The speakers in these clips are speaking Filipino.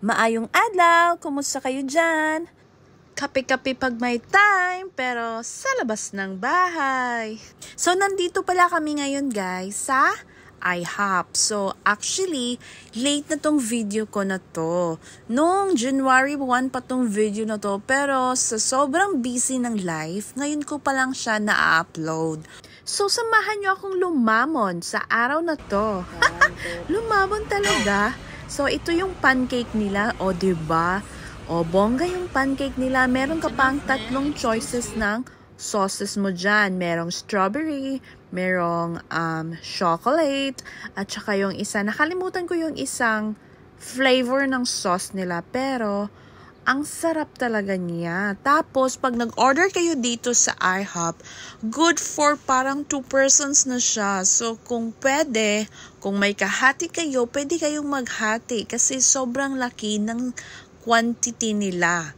Maayong adlaw! Kumusta kayo dyan? Kapi-kapi pag may time, pero sa labas ng bahay. So, nandito pala kami ngayon guys sa IHOP. So, actually, late na tong video ko na to. Noong January 1 pa tong video na to, pero sa sobrang busy ng life, ngayon ko pa lang siya na-upload. So, samahan nyo akong lumamon sa araw na to. lumamon talaga? So, ito yung pancake nila. O, ba diba? O, bongga yung pancake nila. Meron ka pang tatlong choices ng sauces mo diyan. Merong strawberry, merong um, chocolate, at saka yung isa. Nakalimutan ko yung isang flavor ng sauce nila. Pero, ang sarap talaga niya. Tapos, pag nag-order kayo dito sa IHOP, good for parang two persons na siya. So, kung pwede, kung may kahati kayo, pwede kayong maghati kasi sobrang laki ng quantity nila.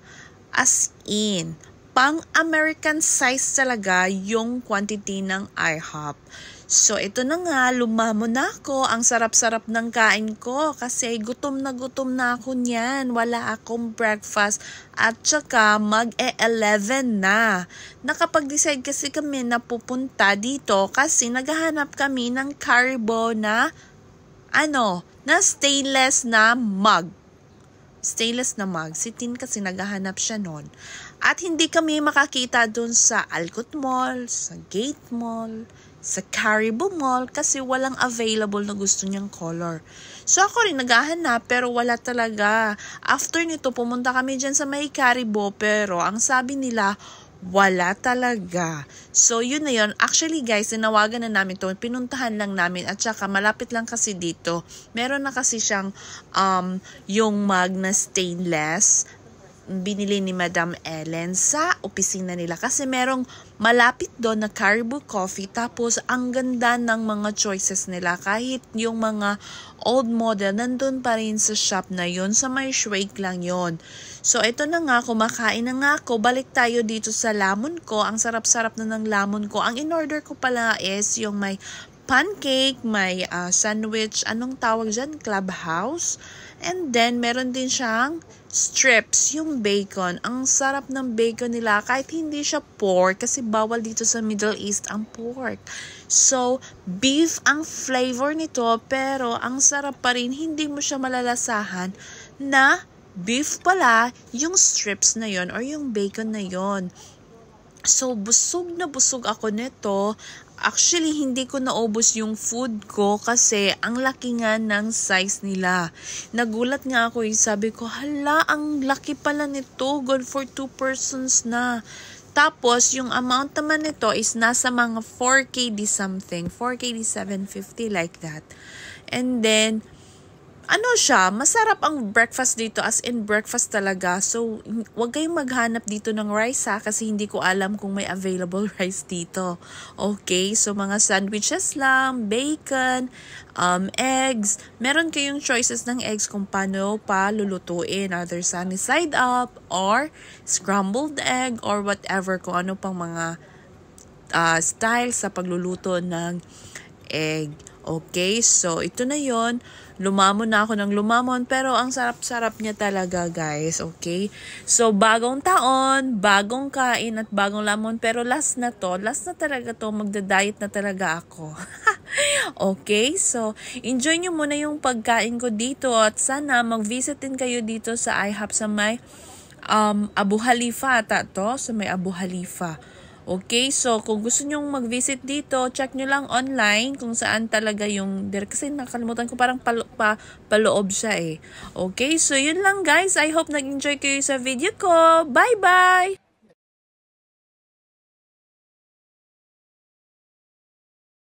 As in, pang American size talaga yung quantity ng IHOP. So ito na nga, lumamon na ako. Ang sarap-sarap ng kain ko kasi gutom na gutom na ako niyan. Wala akong breakfast at saka mag-e-11 na. Nakapag-decide kasi kami na pupunta dito kasi naghahanap kami ng carbo na ano, na stainless na mug stainless na mug. Si Tin kasi naghahanap siya noon. At hindi kami makakita doon sa Alcott Mall, sa Gate Mall, sa Caribou Mall kasi walang available na gusto niyang color. So ako rin naghahanap pero wala talaga. After nito pumunta kami dyan sa may Caribou pero ang sabi nila wala talaga. So yun na yun. Actually guys, sinawagan na namin to. Pinuntahan lang namin at saka malapit lang kasi dito. Meron na kasi siyang um, yung Magna Stainless binili ni Madam Ellen sa opisina nila kasi merong malapit doon na Caribou Coffee tapos ang ganda ng mga choices nila kahit yung mga old model nandun pa rin sa shop na yon sa may Shrek lang yon so ito na nga kumakain na nga ako balik tayo dito sa lamon ko ang sarap-sarap na ng lamon ko ang in order ko pala is yung may pancake, may uh, sandwich, anong tawag dyan? Clubhouse. And then, meron din siyang strips, yung bacon. Ang sarap ng bacon nila kahit hindi siya pork kasi bawal dito sa Middle East ang pork. So, beef ang flavor nito pero ang sarap pa rin, hindi mo siya malalasahan na beef pala yung strips na yon or yung bacon na yon. So, busog na busog ako nito. Actually, hindi ko naubos yung food ko kasi ang laki nga ng size nila. Nagulat nga ako eh. Sabi ko, hala, ang laki pala nito. Good for two persons na. Tapos, yung amount naman nito is nasa mga 4KD something. 4KD 750 like that. And then, ano siya, masarap ang breakfast dito as in breakfast talaga. So, wag kayong maghanap dito ng rice ha kasi hindi ko alam kung may available rice dito. Okay, so mga sandwiches lang, bacon, um, eggs. Meron kayong choices ng eggs kung paano pa lulutuin. Either sunny side up or scrambled egg or whatever kung ano pang mga uh, style sa pagluluto ng egg. Okay, so ito na yon. Lumamon na ako ng lumamon pero ang sarap-sarap niya talaga guys, okay? So bagong taon, bagong kain at bagong lamon pero last na to, last na talaga to, magda-diet na talaga ako. okay, so enjoy nyo muna yung pagkain ko dito at sana mag-visit din kayo dito sa IHOP sa may um, Abu Halifa ata to, sa may Abu Halifa. Okay, so kung gusto nyong mag-visit dito, check nyo lang online kung saan talaga yung there. Kasi nakalimutan ko parang palo, pa, paloob siya eh. Okay, so yun lang guys. I hope nag-enjoy kayo sa video ko. Bye-bye!